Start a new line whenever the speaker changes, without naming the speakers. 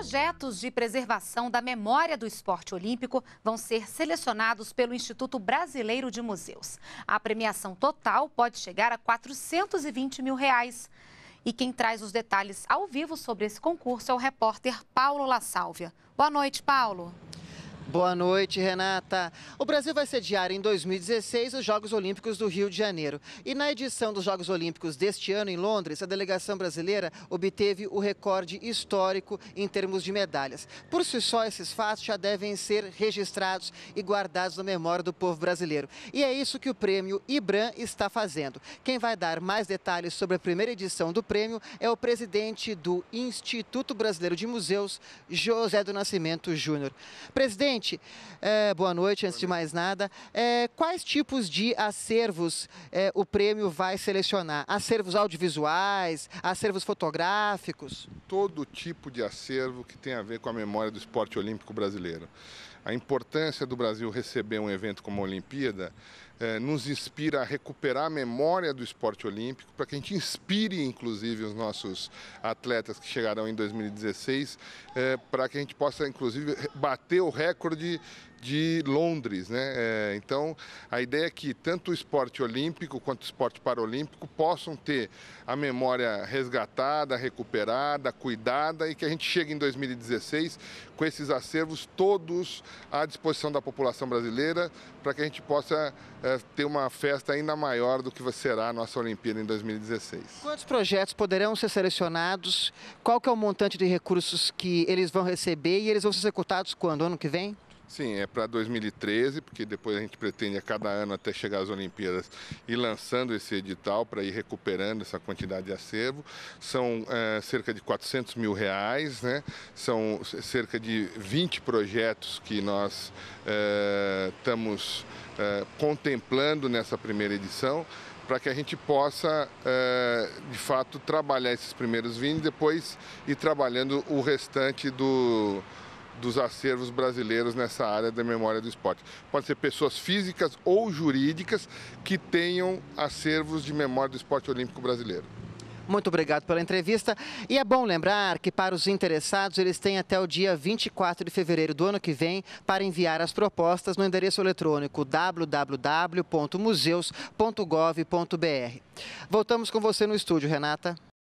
Projetos de preservação da memória do esporte olímpico vão ser selecionados pelo Instituto Brasileiro de Museus. A premiação total pode chegar a 420 mil reais. E quem traz os detalhes ao vivo sobre esse concurso é o repórter Paulo La Sálvia. Boa noite, Paulo.
Boa noite, Renata. O Brasil vai sediar em 2016 os Jogos Olímpicos do Rio de Janeiro. E na edição dos Jogos Olímpicos deste ano em Londres, a delegação brasileira obteve o recorde histórico em termos de medalhas. Por si só, esses fatos já devem ser registrados e guardados na memória do povo brasileiro. E é isso que o prêmio IBRAM está fazendo. Quem vai dar mais detalhes sobre a primeira edição do prêmio é o presidente do Instituto Brasileiro de Museus, José do Nascimento Júnior. Presidente, é, boa noite, antes de mais nada. É, quais tipos de acervos é, o prêmio vai selecionar?
Acervos audiovisuais, acervos fotográficos? Todo tipo de acervo que tem a ver com a memória do esporte olímpico brasileiro a importância do Brasil receber um evento como a Olimpíada eh, nos inspira a recuperar a memória do esporte olímpico, para que a gente inspire, inclusive, os nossos atletas que chegarão em 2016, eh, para que a gente possa, inclusive, bater o recorde de Londres. Né? É, então, a ideia é que tanto o esporte olímpico quanto o esporte paralímpico possam ter a memória resgatada, recuperada, cuidada e que a gente chegue em 2016 com esses acervos todos à disposição da população brasileira para que a gente possa é, ter uma festa ainda maior do que será a nossa Olimpíada em 2016.
Quantos projetos poderão ser selecionados? Qual que é o montante de recursos que eles vão receber e eles vão ser executados quando? Ano que vem?
Sim, é para 2013, porque depois a gente pretende a cada ano até chegar às Olimpíadas e lançando esse edital para ir recuperando essa quantidade de acervo. São é, cerca de 400 mil reais, né? são cerca de 20 projetos que nós é, estamos é, contemplando nessa primeira edição para que a gente possa, é, de fato, trabalhar esses primeiros vinhos e depois ir trabalhando o restante do, dos acervos brasileiros nessa área da memória do esporte. Pode ser pessoas físicas ou jurídicas que tenham acervos de memória do esporte olímpico brasileiro.
Muito obrigado pela entrevista. E é bom lembrar que para os interessados, eles têm até o dia 24 de fevereiro do ano que vem para enviar as propostas no endereço eletrônico www.museus.gov.br. Voltamos com você no estúdio, Renata.